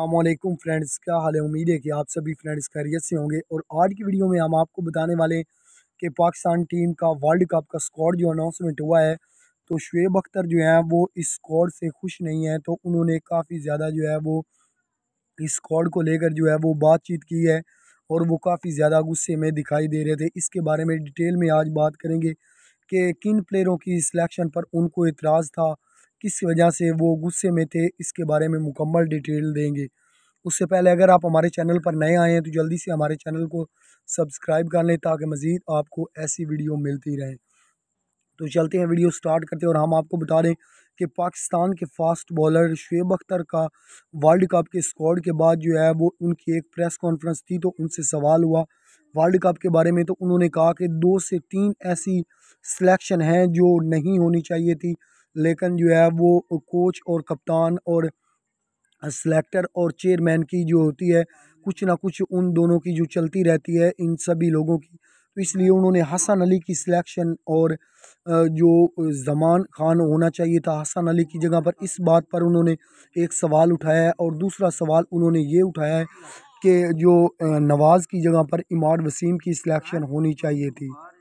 अल्लाम फ्रेंड्स क्या हाल है उम्मीद है कि आप सभी फ्रेंड्स खैरियत से होंगे और आज की वीडियो में हम आपको बताने वाले हैं कि पाकिस्तान टीम का वर्ल्ड कप का स्कॉड जो अनाउंसमेंट हुआ है तो शुएब अख्तर जो है वो इस स्कॉड से खुश नहीं है तो उन्होंने काफ़ी ज़्यादा जो है वो इस स्कॉड को लेकर जो है वो बातचीत की है और वो काफ़ी ज़्यादा गुस्से में दिखाई दे रहे थे इसके बारे में डिटेल में आज बात करेंगे कि किन प्लेयरों की सिलेक्शन पर उनको इतराज़ था किस वजह से वो गुस्से में थे इसके बारे में मुकम्मल डिटेल देंगे उससे पहले अगर आप हमारे चैनल पर नए आए हैं तो जल्दी से हमारे चैनल को सब्सक्राइब कर लें ताकि मज़ीद आपको ऐसी वीडियो मिलती रहे तो चलते हैं वीडियो स्टार्ट करते हैं और हम आपको बता दें कि पाकिस्तान के फास्ट बॉलर शुएब अख्तर का वर्ल्ड कप के स्कॉड के बाद जो है वो उनकी एक प्रेस कॉन्फ्रेंस थी तो उनसे सवाल हुआ वर्ल्ड कप के बारे में तो उन्होंने कहा कि दो से तीन ऐसी सिलेक्शन हैं जो नहीं होनी चाहिए थी लेकिन जो है वो कोच और कप्तान और सेलेक्टर और चेयरमैन की जो होती है कुछ ना कुछ उन दोनों की जो चलती रहती है इन सभी लोगों की तो इसलिए उन्होंने हसन अली की सिलेक्शन और जो जमान खान होना चाहिए था हसन अली की जगह पर इस बात पर उन्होंने एक सवाल उठाया है और दूसरा सवाल उन्होंने ये उठाया है कि जो नवाज़ की जगह पर इमार वसीम की सिलेक्शन होनी चाहिए थी